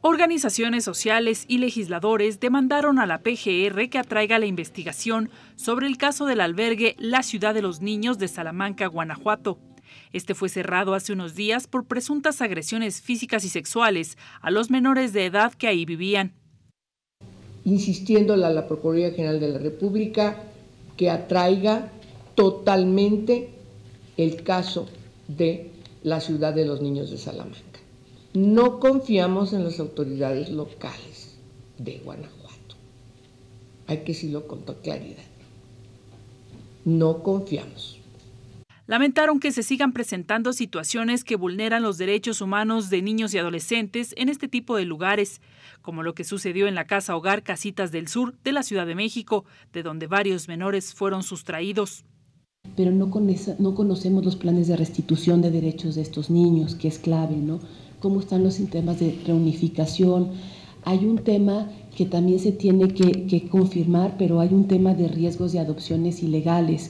Organizaciones sociales y legisladores demandaron a la PGR que atraiga la investigación sobre el caso del albergue La Ciudad de los Niños de Salamanca, Guanajuato. Este fue cerrado hace unos días por presuntas agresiones físicas y sexuales a los menores de edad que ahí vivían. Insistiendo a la Procuraduría General de la República que atraiga totalmente el caso de la ciudad de los niños de Salamanca no confiamos en las autoridades locales de Guanajuato. Hay que decirlo con toda claridad. No confiamos. Lamentaron que se sigan presentando situaciones que vulneran los derechos humanos de niños y adolescentes en este tipo de lugares, como lo que sucedió en la casa hogar Casitas del Sur de la Ciudad de México, de donde varios menores fueron sustraídos pero no, conocemos los planes de restitución de derechos de estos niños, que es clave, ¿no? cómo están los sistemas de reunificación. Hay un tema que también se tiene que, que confirmar, pero hay un tema de riesgos de adopciones ilegales.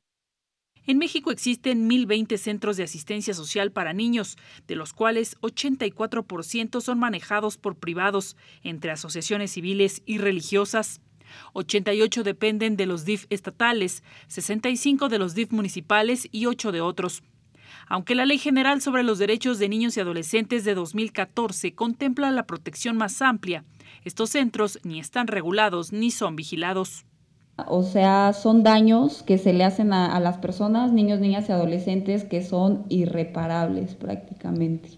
En México existen 1.020 centros de asistencia social para niños, de los cuales 84% son manejados por privados, entre asociaciones civiles y religiosas. 88 dependen de los DIF estatales, 65 de los DIF municipales y 8 de otros. Aunque la Ley General sobre los Derechos de Niños y Adolescentes de 2014 contempla la protección más amplia, estos centros ni están regulados ni son vigilados. O sea, son daños que se le hacen a, las personas, niños, niñas y adolescentes, que son irreparables prácticamente.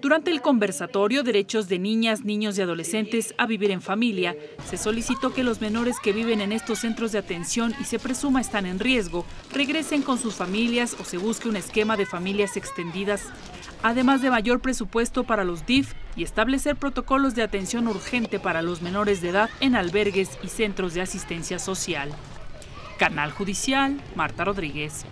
Durante el conversatorio Derechos de Niñas, Niños y Adolescentes a Vivir en Familia, se solicitó que los menores que viven en estos centros de atención y se presuma están en riesgo regresen con sus familias o se busque un esquema de familias extendidas, además de mayor presupuesto para los DIF y establecer protocolos de atención urgente para los menores de edad en albergues y centros de asistencia social. Canal Judicial, Marta Rodríguez.